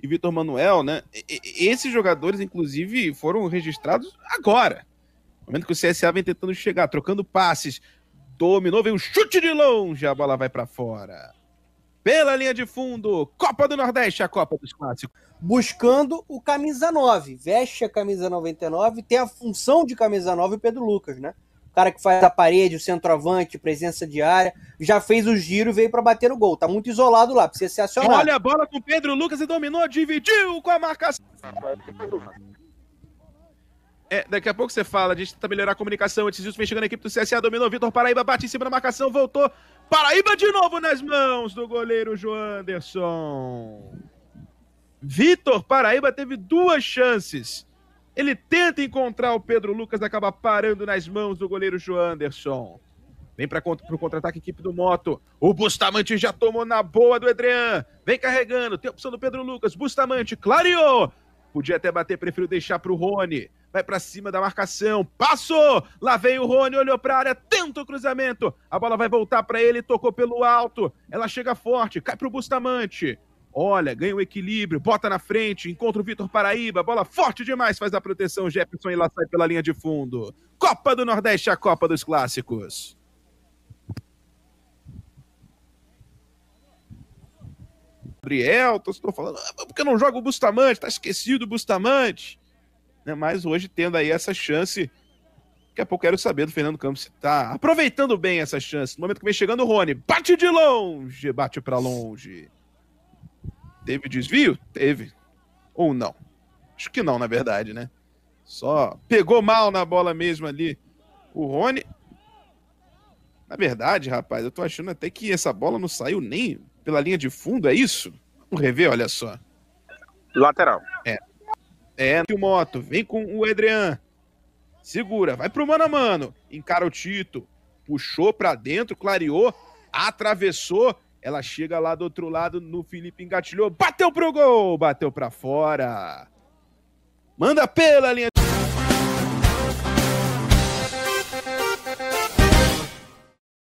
e Vitor Manuel, né? esses jogadores, inclusive, foram registrados agora. No momento que o CSA vem tentando chegar, trocando passes. Dominou, veio um chute de longe, a bola vai para fora. Pela linha de fundo, Copa do Nordeste, a Copa dos Clássicos. Buscando o camisa 9, veste a camisa 99, tem a função de camisa 9 o Pedro Lucas, né? o cara que faz a parede, o centroavante, presença diária, já fez o giro, veio para bater o gol. Tá muito isolado lá, precisa ser acionado. Olha a bola com o Pedro Lucas e dominou, dividiu com a marcação. É, daqui a pouco você fala, a gente tenta melhorar a comunicação. Antes disso, vem chegando a equipe do CSA, dominou Vitor Paraíba, bate em cima da marcação, voltou. Paraíba de novo nas mãos do goleiro João Anderson. Vitor Paraíba teve duas chances ele tenta encontrar o Pedro Lucas, acaba parando nas mãos do goleiro João Anderson. Vem para o contra-ataque, equipe do Moto. O Bustamante já tomou na boa do Edrian. Vem carregando, tem a opção do Pedro Lucas. Bustamante, clareou. Podia até bater, preferiu deixar para o Rony. Vai para cima da marcação, passou! Lá veio o Rony, olhou para a área, tenta o cruzamento. A bola vai voltar para ele, tocou pelo alto. Ela chega forte, cai para o Bustamante. Olha, ganha o equilíbrio, bota na frente, encontra o Vitor Paraíba, bola forte demais, faz a proteção, Jefferson e lá sai pela linha de fundo. Copa do Nordeste, a Copa dos Clássicos. Gabriel, estou falando, ah, porque não joga o Bustamante, tá esquecido o Bustamante. Né, mas hoje tendo aí essa chance, daqui a pouco quero saber do Fernando Campos se tá aproveitando bem essa chance. No momento que vem chegando o Rony, bate de longe, bate para longe. Teve desvio? Teve. Ou não? Acho que não, na verdade, né? Só pegou mal na bola mesmo ali o Rony. Na verdade, rapaz, eu tô achando até que essa bola não saiu nem pela linha de fundo, é isso? Vamos rever, olha só. Lateral. É. É, o Moto vem com o Adrian. Segura, vai pro mano a mano. Encara o Tito. Puxou pra dentro, clareou, atravessou ela chega lá do outro lado, no Felipe engatilhou, bateu pro gol, bateu para fora. Manda pela linha